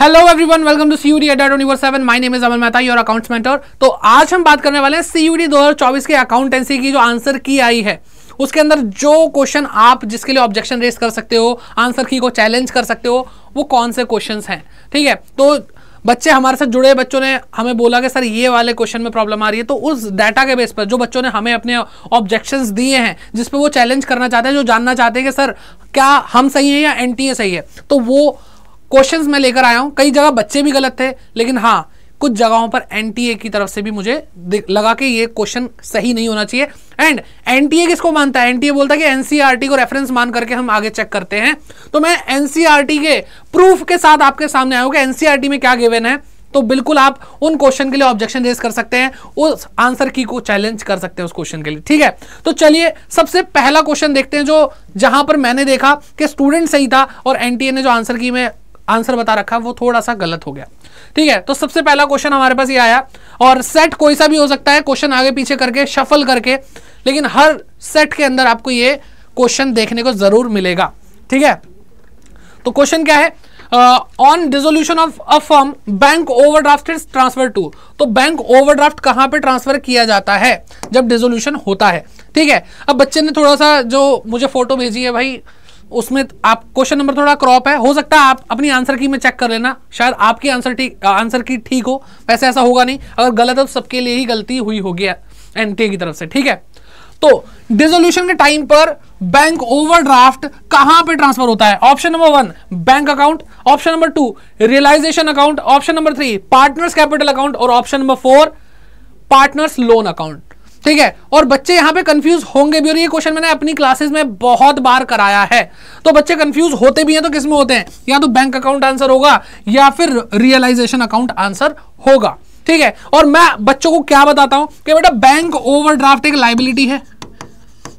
Hello everyone welcome to C U D eight seven my name is Aman Mehta your accounts mentor तो आज हम बात करने वाले हैं सी यू डी दो के अकाउंटेंसी की जो आंसर की आई है उसके अंदर जो क्वेश्चन आप जिसके लिए ऑब्जेक्शन रेस कर सकते हो आंसर की को चैलेंज कर सकते हो वो कौन से क्वेश्चन हैं ठीक है तो बच्चे हमारे साथ जुड़े बच्चों ने हमें बोला कि सर ये वाले क्वेश्चन में प्रॉब्लम आ रही है तो उस डाटा के बेस पर जो बच्चों ने हमें अपने ऑब्जेक्शंस दिए हैं जिस वो चैलेंज करना चाहते हैं जो जानना चाहते हैं कि सर क्या हम सही हैं या एन सही है तो वो क्वेश्चंस मैं लेकर आया हूं कई जगह बच्चे भी गलत थे लेकिन हाँ कुछ जगहों पर एनटीए की तरफ से भी मुझे लगा कि ये क्वेश्चन सही नहीं होना चाहिए एंड एनटीए किसको मानता है एनटीए बोलता है कि एनसीईआरटी e को रेफरेंस मान करके हम आगे चेक करते हैं तो मैं एनसीईआरटी e के प्रूफ के साथ आपके सामने आया हूं कि एनसीईआरटी e में क्या गिवन है तो बिल्कुल आप उन क्वेश्चन के लिए ऑब्जेक्शन रेज कर सकते हैं उस आंसर की को चैलेंज कर सकते हैं उस क्वेश्चन के लिए ठीक है तो चलिए सबसे पहला क्वेश्चन देखते हैं जो जहां पर मैंने देखा कि स्टूडेंट सही था और एनटीए ने जो आंसर की मैं आंसर बता रखा वो थोड़ा सा गलत हो गया ठीक है तो सबसे पहला क्वेश्चन हमारे पास ये आया और सेट कोई सा भी हो सकता है क्वेश्चन आगे पीछे करके शफल करके लेकिन हर सेट के अंदर आपको ये क्वेश्चन देखने को जरूर मिलेगा ठीक है तो क्वेश्चन क्या है on dissolution of a firm bank overdraft is transfer to तो बैंक ओवरड्राफ्ट कहां पे ट्रांसफर किया जाता है जब डिजोल्यूशन होता है ठीक है अब बच्चे ने थोड़ा सा जो मुझे फोटो भेजी है भाई उसमें आप क्वेश्चन नंबर थोड़ा क्रॉप है हो सकता है आप अपनी आंसर की में चेक कर लेना शायद आपकी आंसर ठीक आंसर की ठीक हो वैसे ऐसा होगा नहीं अगर गलत है तो सबके लिए ही गलती हुई होगी एनटीए की तरफ से ठीक है तो डिजोल्यूशन के टाइम पर बैंक ओवरड्राफ्ट कहां पे ट्रांसफर होता है option number one bank account option number two realisation account option number three partners capital account और option number four partners loan account ठीक है और बच्चे यहां पे कंफ्यूज होंगे भी और ये क्वेश्चन मैंने अपनी क्लासेस में बहुत बार कराया है तो बच्चे कंफ्यूज होते भी हैं तो किसमें होते हैं या तो बैंक अकाउंट आंसर होगा या फिर रियलाइजेशन अकाउंट आंसर होगा ठीक है और मैं बच्चों को क्या बताता हूं कि बेटा बैंक ओवरड्राफ्ट एक लाइबिलिटी है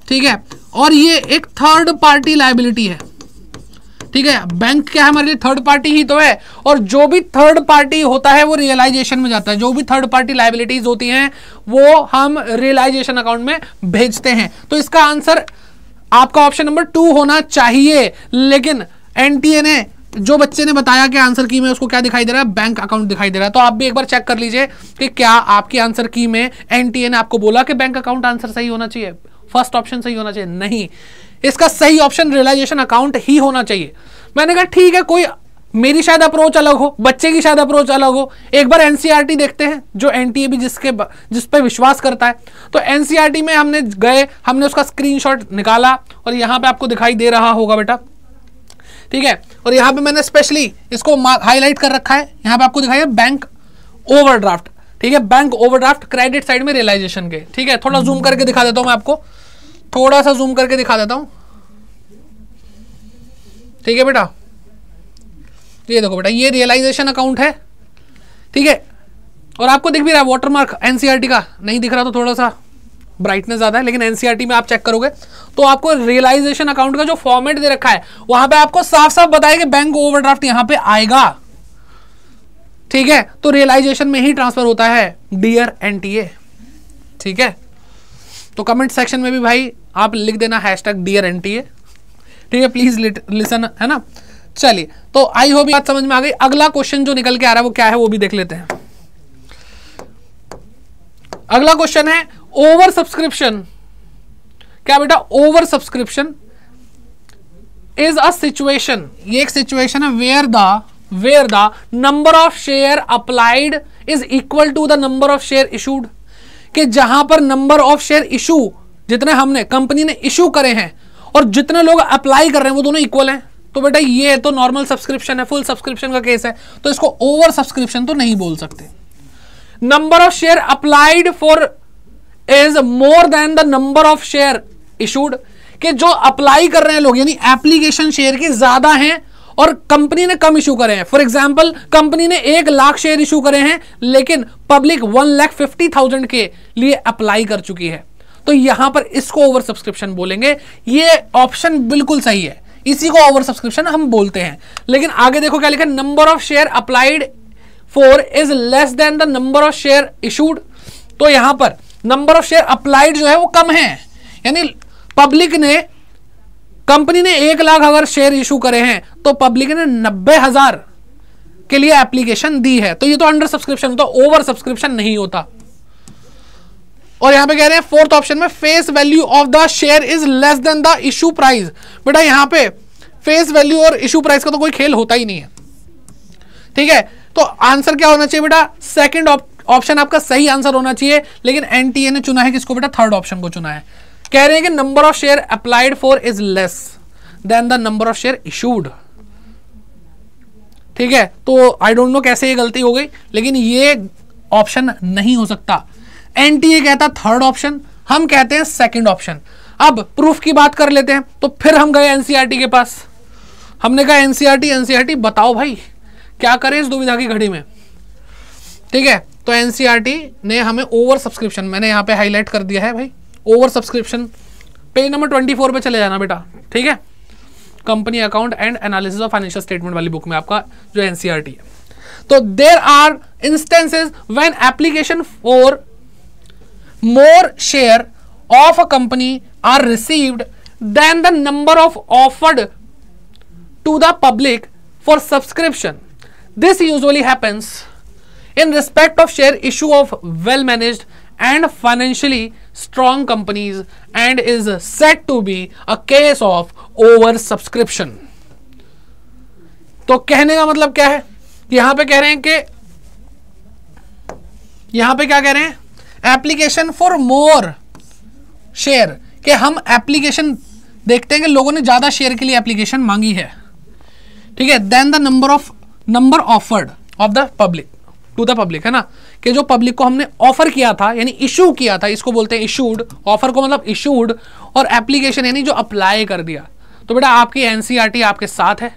ठीक है और ये एक थर्ड पार्टी लाइबिलिटी है ठीक है बैंक क्या है हमारे लिए थर्ड पार्टी ही तो है और जो भी थर्ड पार्टी होता है वो रियलाइजेशन में जाता है जो भी थर्ड पार्टी लाइबिलिटीज होती हैं वो हम रियलाइजेशन अकाउंट में भेजते हैं तो इसका आंसर आपका ऑप्शन नंबर टू होना चाहिए लेकिन ने जो बच्चे ने बताया कि आंसर की में उसको क्या दिखाई दे रहा है बैंक अकाउंट दिखाई दे रहा है तो आप भी एक बार चेक कर लीजिए कि क्या आपकी आंसर की में एनटीए ने आपको बोला कि बैंक अकाउंट आंसर सही होना चाहिए फर्स्ट ऑप्शन सही होना चाहिए नहीं इसका सही ऑप्शन रियलाइजेशन अकाउंट ही होना चाहिए मैंने कहा ठीक है कोई मेरी शायद अप्रोच अलग हो बच्चे की शायद अप्रोच अलग हो एक बार एनसीईआरटी e देखते हैं जो एनटीए भी जिसके जिस पे विश्वास करता है तो एनसीईआरटी e में हमने गए हमने उसका स्क्रीनशॉट निकाला और यहाँ पे आपको दिखाई दे रहा होगा बेटा ठीक है और यहाँ पे मैंने स्पेशली इसको हाईलाइट कर रखा है यहाँ पे आपको दिखाई है बैंक ओवरड्राफ्ट ठीक है बैंक ओवरड्राफ्ट क्रेडिट साइड में रियलाइजेशन के ठीक है थोड़ा जूम करके दिखा देता हूं मैं आपको थोड़ा सा जूम करके दिखा देता हूं ठीक है बेटा ये देखो बेटा ये रियलाइजेशन अकाउंट है ठीक है और आपको दिख भी रहा है वाटरमार्क एनसीआरटी e का नहीं दिख रहा तो थोड़ा सा ब्राइटनेस ज़्यादा है लेकिन एनसीआरटी e में आप चेक करोगे तो आपको रियलाइजेशन अकाउंट का जो फॉर्मेट दे रखा है वहां पे आपको साफ साफ बताया कि बैंक ओवरड्राफ्ट यहाँ पे आएगा ठीक है तो रियलाइजेशन में ही ट्रांसफर होता है डियर एनटीए ठीक है तो कमेंट सेक्शन में भी भाई आप लिख देना हैश टैग डियर एनटीए ठीक है प्लीज लिसन है ना चलिए तो आई होप बात समझ में आ गई अगला क्वेश्चन जो निकल के आ रहा है वो क्या है वो भी देख लेते हैं अगला क्वेश्चन है ओवर सब्सक्रिप्शन क्या बेटा over subscription is a situation ये एक सिचुएशन है where the where the number of share applied is equal to the number of share issued कि जहां पर नंबर ऑफ शेयर इशू जितने हमने कंपनी ने इशू करे हैं और जितने लोग अप्लाई कर रहे हैं वो दोनों इक्वल हैं तो बेटा ये तो नॉर्मल सब्सक्रिप्शन है फुल सब्सक्रिप्शन का केस है तो इसको ओवर सब्सक्रिप्शन तो नहीं बोल सकते number of share applied for is more than the number of share issued कि जो अप्लाई कर रहे हैं लोग यानी एप्लीकेशन शेयर के ज्यादा हैं और कंपनी ने कम इशू करे हैं फॉर एग्जाम्पल कंपनी ने एक लाख शेयर इशू करे हैं लेकिन public one lakh fifty thousand के लिए अप्लाई कर चुकी है तो यहां पर इसको ओवर सब्सक्रिप्शन बोलेंगे ये ऑप्शन बिल्कुल सही है इसी को ओवर सब्सक्रिप्शन हम बोलते हैं लेकिन आगे देखो क्या लिखा number of share applied for is less than the number of share issued तो यहां पर नंबर ऑफ शेयर अप्लाइड जो है वो कम है यानी पब्लिक ने कंपनी ने एक लाख अगर शेयर इशू करे हैं तो पब्लिक ने नब्बे हजार के लिए एप्लीकेशन दी है तो ये तो अंडर सब्सक्रिप्शन तो ओवर सब्सक्रिप्शन नहीं होता और यहां पे कह रहे हैं फोर्थ ऑप्शन में face value of the share is less than the issue price बेटा यहां पे फेस वैल्यू और इशू प्राइस का तो कोई खेल होता ही नहीं है ठीक है तो आंसर क्या होना चाहिए बेटा सेकेंड ऑप्शन आपका सही आंसर होना चाहिए लेकिन एनटीए ने चुना है किसको बेटा थर्ड ऑप्शन को चुना है कह रहे हैं कि number of share applied for is less than the number of share issued ठीक है तो आई डोंट नो कैसे ये गलती हो गई लेकिन ये ऑप्शन नहीं हो सकता एनटीए कहता थर्ड ऑप्शन हम कहते हैं सेकंड ऑप्शन अब प्रूफ की बात कर लेते हैं तो फिर हम गए एनसीईआरटी e के पास हमने कहा एनसीईआरटी एनसीईआरटी e e बताओ भाई क्या करें इस दुविधा की घड़ी में ठीक है तो एनसीईआरटी ने हमें ओवर सब्सक्रिप्शन मैंने यहां पे हाईलाइट कर दिया है भाई over subscription page number twenty four पर चले जाना बेटा ठीक है company account and analysis of financial statement वाली बुक में आपका जो एनसीआर e है तो there are instances when application for more share of a company are received then the number of offered to the public for subscription this usually happens in respect of share issue of well managed and financially strong companies and is said to be a case of over subscription. तो कहने का मतलब क्या है यहां पे कह रहे हैं कि यहां पे क्या कह रहे हैं एप्लीकेशन फॉर मोर शेयर कि हम एप्लीकेशन देखते हैं कि लोगों ने ज्यादा शेयर के लिए एप्लीकेशन मांगी है ठीक है then the number of number offered of the public to the public है ना कि जो पब्लिक को हमने ऑफर किया था यानी इशू किया था इसको बोलते हैं इशूड ऑफर को मतलब इशूड और एप्लीकेशन यानी जो अप्लाई कर दिया तो बेटा आपकी एनसीईआरटी e आपके साथ है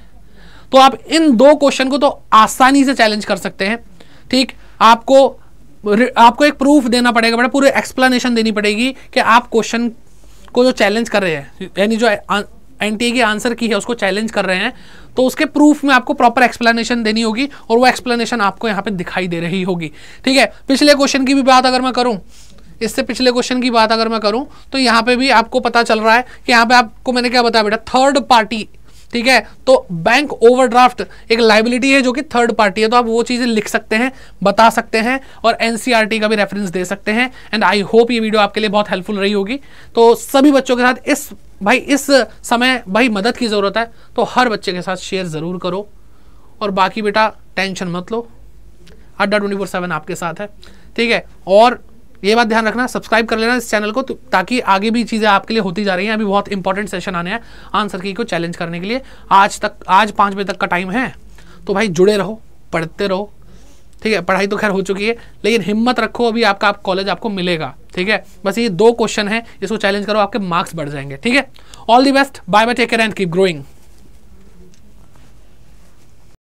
तो आप इन दो क्वेश्चन को तो आसानी से चैलेंज कर सकते हैं ठीक आपको आपको एक प्रूफ देना पड़ेगा बेटा पूरी एक्सप्लेनेशन देनी पड़ेगी कि आप क्वेश्चन को जो चैलेंज कर रहे हैं यानी जो एनटीए की आंसर की है उसको चैलेंज कर रहे हैं तो उसके प्रूफ में आपको प्रॉपर एक्सप्लेनेशन देनी होगी और वो एक्सप्लेनेशन आपको यहाँ पे दिखाई दे रही होगी ठीक है पिछले क्वेश्चन की भी बात अगर मैं करूँ इससे पिछले क्वेश्चन की बात अगर मैं करूँ तो यहाँ पे भी आपको पता चल रहा है कि यहाँ पे आपको मैंने क्या बताया बेटा थर्ड पार्टी ठीक है तो बैंक ओवरड्राफ्ट एक लाइबिलिटी है जो कि थर्ड पार्टी है तो आप वो चीज़ें लिख सकते हैं बता सकते हैं और एनसीआरटी e का भी रेफरेंस दे सकते हैं एंड आई होप ये वीडियो आपके लिए बहुत हेल्पफुल रही होगी तो सभी बच्चों के साथ इस भाई इस समय भाई मदद की ज़रूरत है तो हर बच्चे के साथ शेयर ज़रूर करो और बाकी बेटा टेंशन मत लो अड्डा ट्वेंटी फोर सेवन आपके साथ है ठीक है और ये बात ध्यान रखना सब्सक्राइब कर लेना इस चैनल को तो ताकि आगे भी चीज़ें आपके लिए होती जा रही हैं अभी बहुत इंपॉर्टेंट सेशन आने हैं आंसर की को चैलेंज करने के लिए आज तक आज पाँच बजे तक का टाइम है तो भाई जुड़े रहो पढ़ते रहो ठीक है पढ़ाई तो खैर हो चुकी है लेकिन हिम्मत रखो अभी आपका आप कॉलेज आपको मिलेगा ठीक है बस ये दो क्वेश्चन है इसको चैलेंज करो आपके मार्क्स बढ़ जाएंगे ठीक है all the best bye bye take care and keep growing